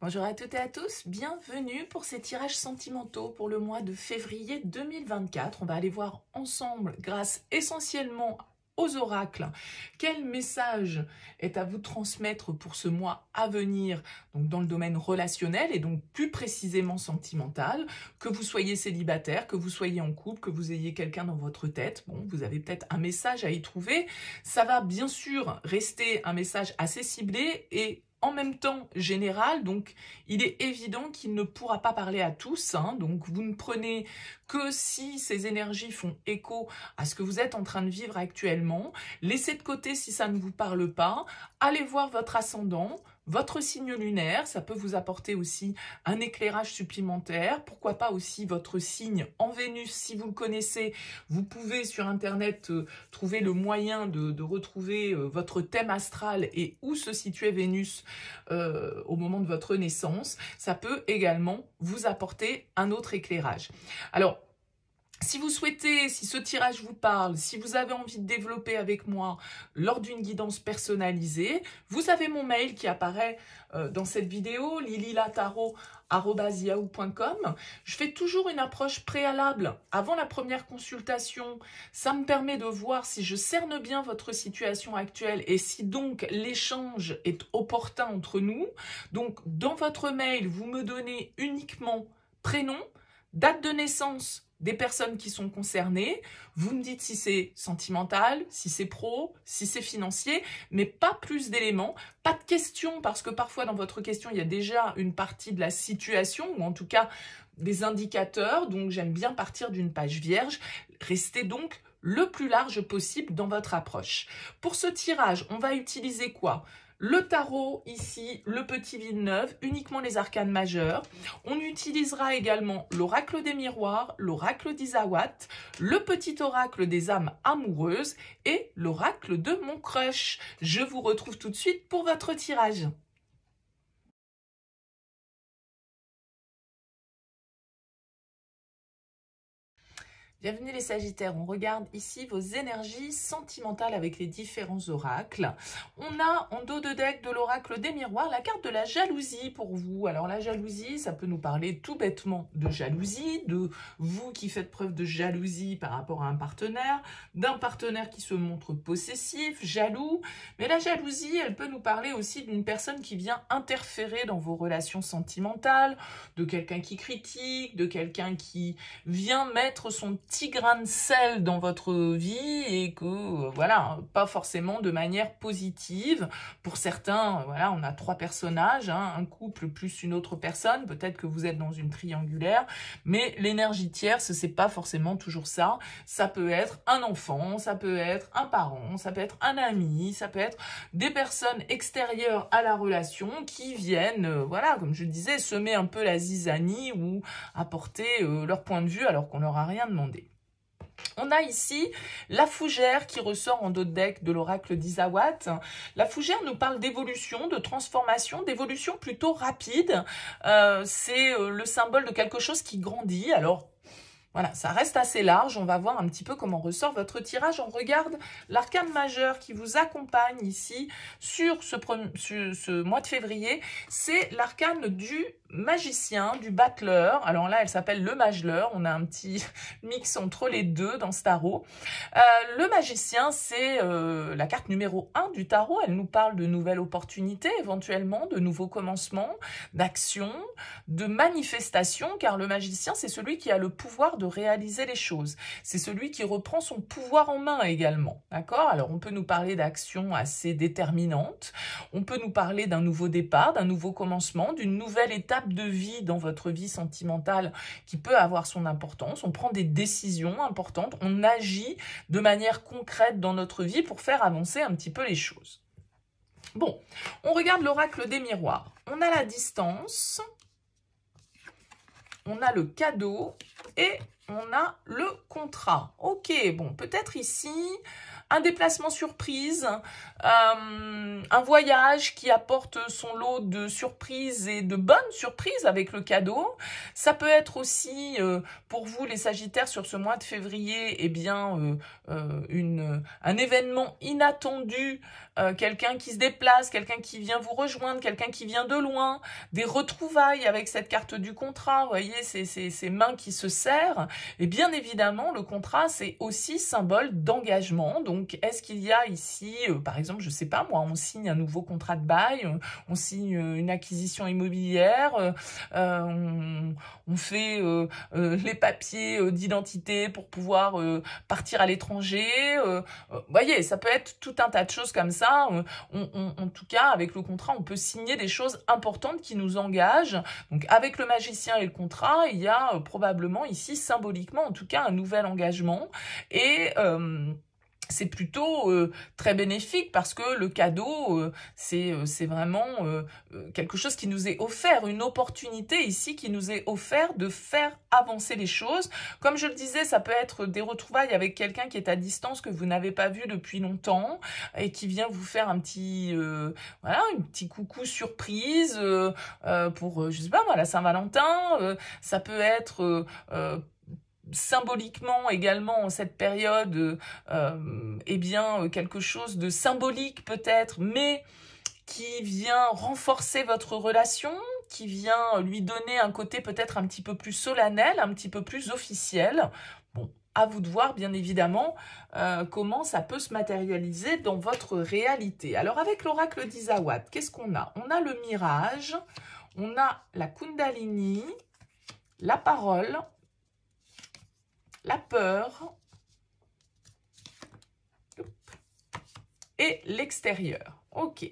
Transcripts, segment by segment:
Bonjour à toutes et à tous, bienvenue pour ces tirages sentimentaux pour le mois de février 2024. On va aller voir ensemble, grâce essentiellement aux oracles, quel message est à vous transmettre pour ce mois à venir, donc dans le domaine relationnel et donc plus précisément sentimental, que vous soyez célibataire, que vous soyez en couple, que vous ayez quelqu'un dans votre tête, bon, vous avez peut-être un message à y trouver. Ça va bien sûr rester un message assez ciblé et en même temps général, donc il est évident qu'il ne pourra pas parler à tous, hein. donc vous ne prenez que si ces énergies font écho à ce que vous êtes en train de vivre actuellement, laissez de côté si ça ne vous parle pas, allez voir votre ascendant, votre signe lunaire, ça peut vous apporter aussi un éclairage supplémentaire, pourquoi pas aussi votre signe en Vénus, si vous le connaissez, vous pouvez sur Internet euh, trouver le moyen de, retrouver euh, votre thème astral et où se situait Vénus euh, au moment de votre naissance, ça peut également vous apporter un autre éclairage. Alors, si vous souhaitez, si ce tirage vous parle, si vous avez envie de développer avec moi lors d'une guidance personnalisée, vous avez mon mail qui apparaît euh, dans cette vidéo, lililataro.com. Je fais toujours une approche préalable avant la première consultation. Ça me permet de voir si je cerne bien votre situation actuelle et si donc l'échange est opportun entre nous. Donc dans votre mail, vous me donnez uniquement prénom, date de naissance, des personnes qui sont concernées. Vous me dites si c'est sentimental, si c'est pro, si c'est financier, mais pas plus d'éléments, pas de questions, parce que parfois dans votre question, il y a déjà une partie de la situation, ou en tout cas des indicateurs, donc j'aime bien partir d'une page vierge. Restez donc le plus large possible dans votre approche. Pour ce tirage, on va utiliser quoi le tarot ici, le petit Villeneuve, uniquement les arcanes majeures. On utilisera également l'oracle des miroirs, l'oracle d'Isawat, le petit oracle des âmes amoureuses et l'oracle de mon crush. Je vous retrouve tout de suite pour votre tirage. Bienvenue les Sagittaires, on regarde ici vos énergies sentimentales avec les différents oracles. On a en dos de deck de l'oracle des miroirs la carte de la jalousie pour vous. Alors la jalousie, ça peut nous parler tout bêtement de jalousie, de vous qui faites preuve de jalousie par rapport à un partenaire, d'un partenaire qui se montre possessif, jaloux. Mais la jalousie, elle peut nous parler aussi d'une personne qui vient interférer dans vos relations sentimentales, de quelqu'un qui critique, de quelqu'un qui vient mettre son petit grain de sel dans votre vie et que, voilà, pas forcément de manière positive. Pour certains, voilà, on a trois personnages, hein, un couple plus une autre personne, peut-être que vous êtes dans une triangulaire, mais l'énergie tierce, c'est pas forcément toujours ça. Ça peut être un enfant, ça peut être un parent, ça peut être un ami, ça peut être des personnes extérieures à la relation qui viennent, euh, voilà, comme je disais, semer un peu la zizanie ou apporter euh, leur point de vue alors qu'on leur a rien demandé. On a ici la fougère qui ressort en dos de de l'oracle d'Isawat. La fougère nous parle d'évolution, de transformation, d'évolution plutôt rapide. Euh, c'est euh, le symbole de quelque chose qui grandit. Alors voilà, ça reste assez large. On va voir un petit peu comment ressort votre tirage. On regarde l'arcane majeur qui vous accompagne ici sur ce, mois de février. C'est l'arcane du magicien, du battleur. Alors là, elle s'appelle le mageleur. On a un petit mix entre les deux dans ce tarot. Euh, le magicien, c'est euh, la carte numéro 1 du tarot. Elle nous parle de nouvelles opportunités, éventuellement, de nouveaux commencements, d'actions, de manifestations, car le magicien, c'est celui qui a le pouvoir de de réaliser les choses. C'est celui qui reprend son pouvoir en main également. D'accord Alors on peut nous parler d'actions assez déterminantes, on peut nous parler d'un nouveau départ, d'un nouveau commencement, d'une nouvelle étape de vie dans votre vie sentimentale qui peut avoir son importance. On prend des décisions importantes, on agit de manière concrète dans notre vie pour faire avancer un petit peu les choses. Bon, on regarde l'oracle des miroirs. On a la distance, on a le cadeau et on a le contrat. Ok, bon, peut-être ici, un déplacement surprise, euh, un voyage qui apporte son lot de surprises et de bonnes surprises avec le cadeau. Ça peut être aussi euh, pour vous les Sagittaires sur ce mois de février, et eh bien euh, une, un événement inattendu, quelqu'un qui se déplace, quelqu'un qui vient vous rejoindre, quelqu'un qui vient de loin, des retrouvailles avec cette carte du contrat, vous voyez, ces, mains qui se serrent. Et bien évidemment, le contrat, c'est aussi symbole d'engagement, donc donc, est-ce qu'il y a ici, euh, par exemple, je sais pas moi, on signe un nouveau contrat de bail, euh, on, signe euh, une acquisition immobilière, on, fait les papiers d'identité pour pouvoir partir à l'étranger. Vous voyez, ça peut être tout un tas de choses comme ça. en tout cas, avec le contrat, on peut signer des choses importantes qui nous engagent. Donc, avec le magicien et le contrat, il y a probablement ici symboliquement, en tout cas, un nouvel engagement. Et c'est plutôt euh, très bénéfique parce que le cadeau, euh, c'est euh, vraiment euh, quelque chose qui nous est offert, une opportunité ici qui nous est offert de faire avancer les choses. Comme je le disais, ça peut être des retrouvailles avec quelqu'un qui est à distance que vous n'avez pas vu depuis longtemps et qui vient vous faire un petit, voilà, un petit coucou surprise pour, je sais pas Saint-Valentin. ça peut être symboliquement également en cette période, euh, euh, eh bien, euh, quelque chose de symbolique peut-être, mais qui vient renforcer votre relation, qui vient lui donner un côté peut-être un petit peu plus solennel, un petit peu plus officiel. Bon, à vous de voir bien évidemment comment ça peut se matérialiser dans votre réalité. Alors avec l'oracle d'Isawat, qu'est-ce qu'on a On a le mirage, on a la Kundalini, la parole, la peur et l'extérieur. Ok.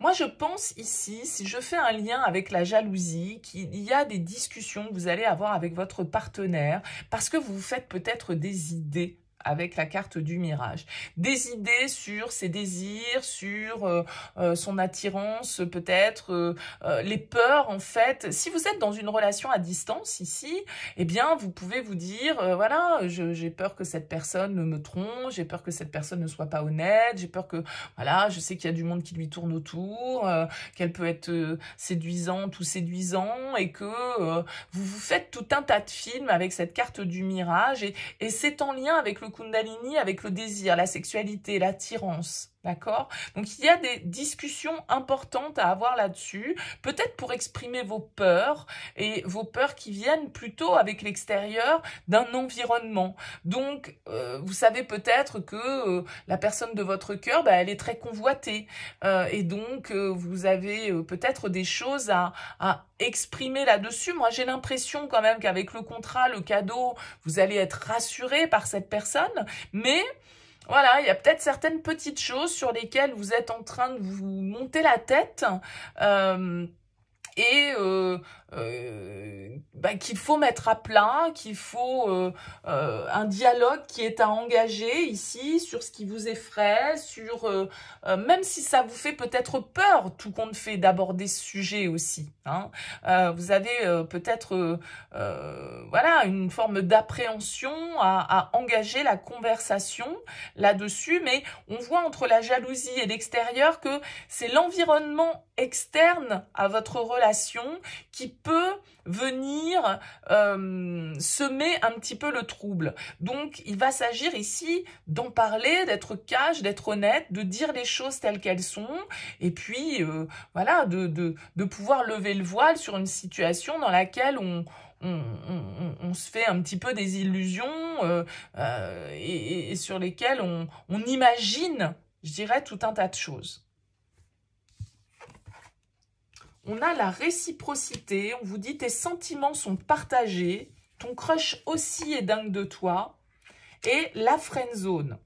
Moi, je pense ici, si je fais un lien avec la jalousie, qu'il y a des discussions que vous allez avoir avec votre partenaire parce que vous vous faites peut-être des idées avec la carte du mirage. Des idées sur ses désirs, sur euh, euh, son attirance peut-être, euh, les peurs en fait. Si vous êtes dans une relation à distance ici, eh bien vous pouvez vous dire, voilà, j'ai peur que cette personne me trompe, j'ai peur que cette personne ne soit pas honnête, j'ai peur que, voilà, je sais qu'il y a du monde qui lui tourne autour, qu'elle peut être séduisante ou séduisant et que vous vous faites tout un tas de films avec cette carte du mirage et, et c'est en lien avec le Kundalini avec le désir, la sexualité, l'attirance. D'accord Donc il y a des discussions importantes à avoir là-dessus, peut-être pour exprimer vos peurs et vos peurs qui viennent plutôt avec l'extérieur d'un environnement. Donc euh, vous savez peut-être que euh, la personne de votre cœur, bah, elle est très convoitée euh, et donc vous avez peut-être des choses à, à exprimer là-dessus. Moi j'ai l'impression quand même qu'avec le contrat, le cadeau, vous allez être rassuré par cette personne, mais voilà, il y a peut-être certaines petites choses sur lesquelles vous êtes en train de vous monter la tête. Euh, et euh, euh, bah, qu'il faut mettre à plat, qu'il faut euh, euh, un dialogue qui est à engager ici sur ce qui vous effraie, sur euh, euh, même si ça vous fait peut-être peur, tout compte fait d'aborder ce sujet aussi. Hein. vous avez peut-être voilà une forme d'appréhension à, à, engager la conversation là-dessus, mais on voit entre la jalousie et l'extérieur que c'est l'environnement externe à votre relation qui peut venir euh, semer un petit peu le trouble. Donc il va s'agir ici d'en parler, d'être cage, d'être honnête, de dire les choses telles qu'elles sont, et puis euh, voilà, de, pouvoir lever le voile sur une situation dans laquelle on, se fait un petit peu des illusions euh, et, sur lesquelles on imagine, je dirais, tout un tas de choses on a la réciprocité, on vous dit tes sentiments sont partagés, ton crush aussi est dingue de toi, et la friend zone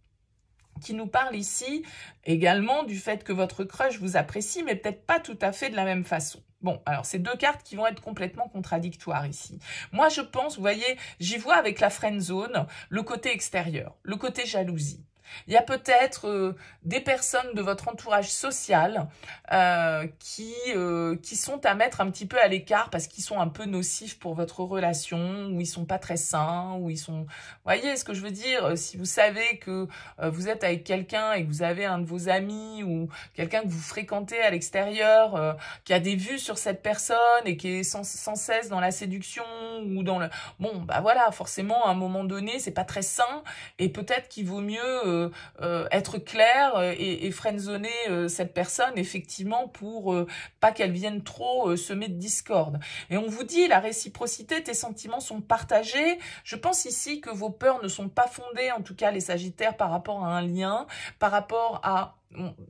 qui nous parle ici également du fait que votre crush vous apprécie, mais peut-être pas tout à fait de la même façon. Bon, alors ces deux cartes qui vont être complètement contradictoires ici. Moi, je pense, vous voyez, j'y vois avec la friend zone le côté extérieur, le côté jalousie. Il y a peut-être euh, des personnes de votre entourage social euh, qui, euh, qui sont à mettre un petit peu à l'écart parce qu'ils sont un peu nocifs pour votre relation, ou ils sont pas très sains, ou ils sont... Vous voyez ce que je veux dire Si vous savez que vous êtes avec quelqu'un et que vous avez un de vos amis ou quelqu'un que vous fréquentez à l'extérieur qui a des vues sur cette personne et qui est sans, cesse dans la séduction ou dans le... Bon, bah voilà, forcément, à un moment donné, c'est pas très sain et peut-être qu'il vaut mieux euh, euh, être clair euh, et, et cette personne effectivement pour pas qu'elle vienne trop semer de discorde. Et on vous dit la réciprocité, tes sentiments sont partagés. Je pense ici que vos peurs ne sont pas fondées, en tout cas les Sagittaires, par rapport à un lien, par rapport à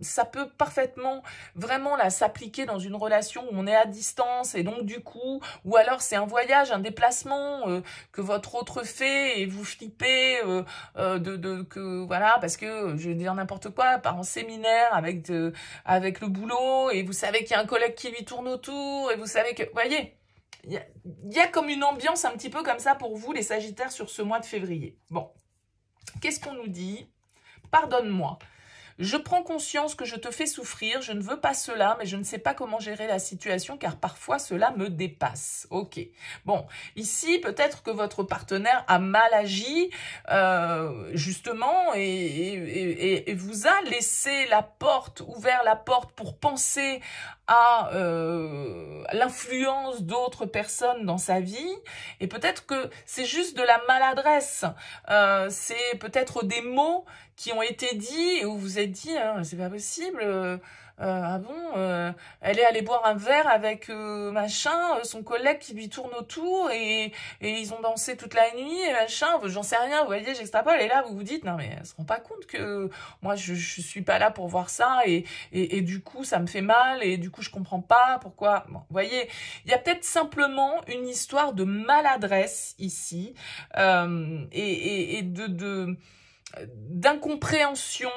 ça peut parfaitement vraiment là s'appliquer dans une relation où on est à distance et donc du coup ou alors c'est un voyage un déplacement euh, que votre autre fait et vous flippez euh, euh, de, que voilà parce que je vais dire n'importe quoi par en séminaire avec avec le boulot et vous savez qu'il y a un collègue qui lui tourne autour et vous savez que voyez il y a comme une ambiance un petit peu comme ça pour vous les Sagittaires sur ce mois de février bon qu'est-ce qu'on nous dit pardonne-moi je prends conscience que je te fais souffrir, je ne veux pas cela, mais je ne sais pas comment gérer la situation car parfois cela me dépasse. Ok. Bon, ici peut-être que votre partenaire a mal agi euh, justement et, vous a laissé la porte, ouvert la porte pour penser à euh, l'influence d'autres personnes dans sa vie. Et peut-être que c'est juste de la maladresse, euh, c'est peut-être des mots qui ont été dits où vous êtes dit hein, c'est pas possible euh, euh ah bon euh, elle est allée boire un verre avec euh, machin son collègue qui lui tourne autour et, et ils ont dansé toute la nuit et machin j'en sais rien vous voyez j'extrapole et là vous vous dites non mais elle se rend pas compte que moi je, je suis pas là pour voir ça et, et, et du coup ça me fait mal et du coup je comprends pas pourquoi bon, vous voyez il y a peut-être simplement une histoire de maladresse ici et, et, et de, de d'incompréhension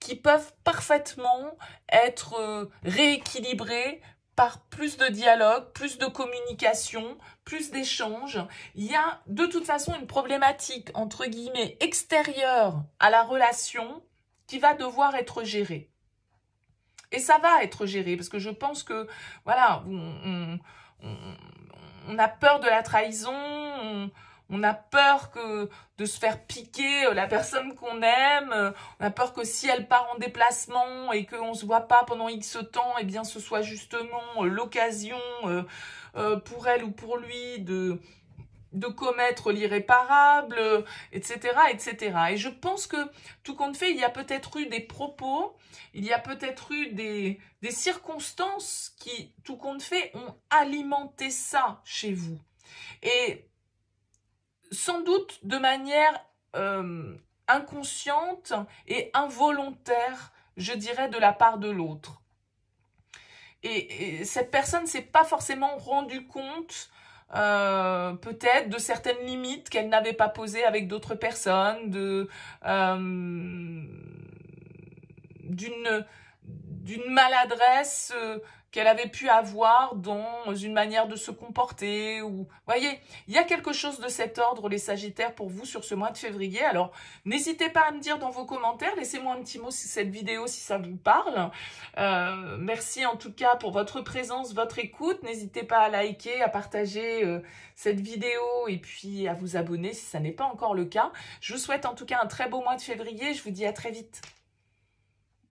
qui peuvent parfaitement être euh, rééquilibrées par plus de dialogue, plus de communication, plus d'échanges. Il y a de toute façon une problématique, entre guillemets, extérieure à la relation qui va devoir être gérée. Et ça va être géré, parce que je pense que, voilà, on, a peur de la trahison, on a peur que de se faire piquer euh, la personne qu'on aime. Euh, on a peur que si elle part en déplacement et qu'on ne se voit pas pendant X temps, eh bien, ce soit justement euh, l'occasion pour elle ou pour lui de de commettre l'irréparable, etc., etc. Et je pense que, tout compte fait, il y a peut-être eu des propos, il y a peut-être eu des, des circonstances qui, tout compte fait, ont alimenté ça chez vous. Et sans doute de manière euh, inconsciente et involontaire, je dirais, de la part de l'autre. Et, cette personne s'est pas forcément rendue compte euh, peut-être de certaines limites qu'elle n'avait pas posées avec d'autres personnes, de euh, d'une d'une maladresse qu'elle avait pu avoir dans une manière de se comporter ou voyez, il y a quelque chose de cet ordre les Sagittaires pour vous sur ce mois de février. Alors, n'hésitez pas à me dire dans vos commentaires, laissez-moi un petit mot si cette vidéo si ça vous parle. Euh, merci en tout cas pour votre présence, votre écoute. N'hésitez pas à liker, à partager euh, cette vidéo et puis à vous abonner si ça n'est pas encore le cas. Je vous souhaite en tout cas un très beau mois de février. Je vous dis à très vite.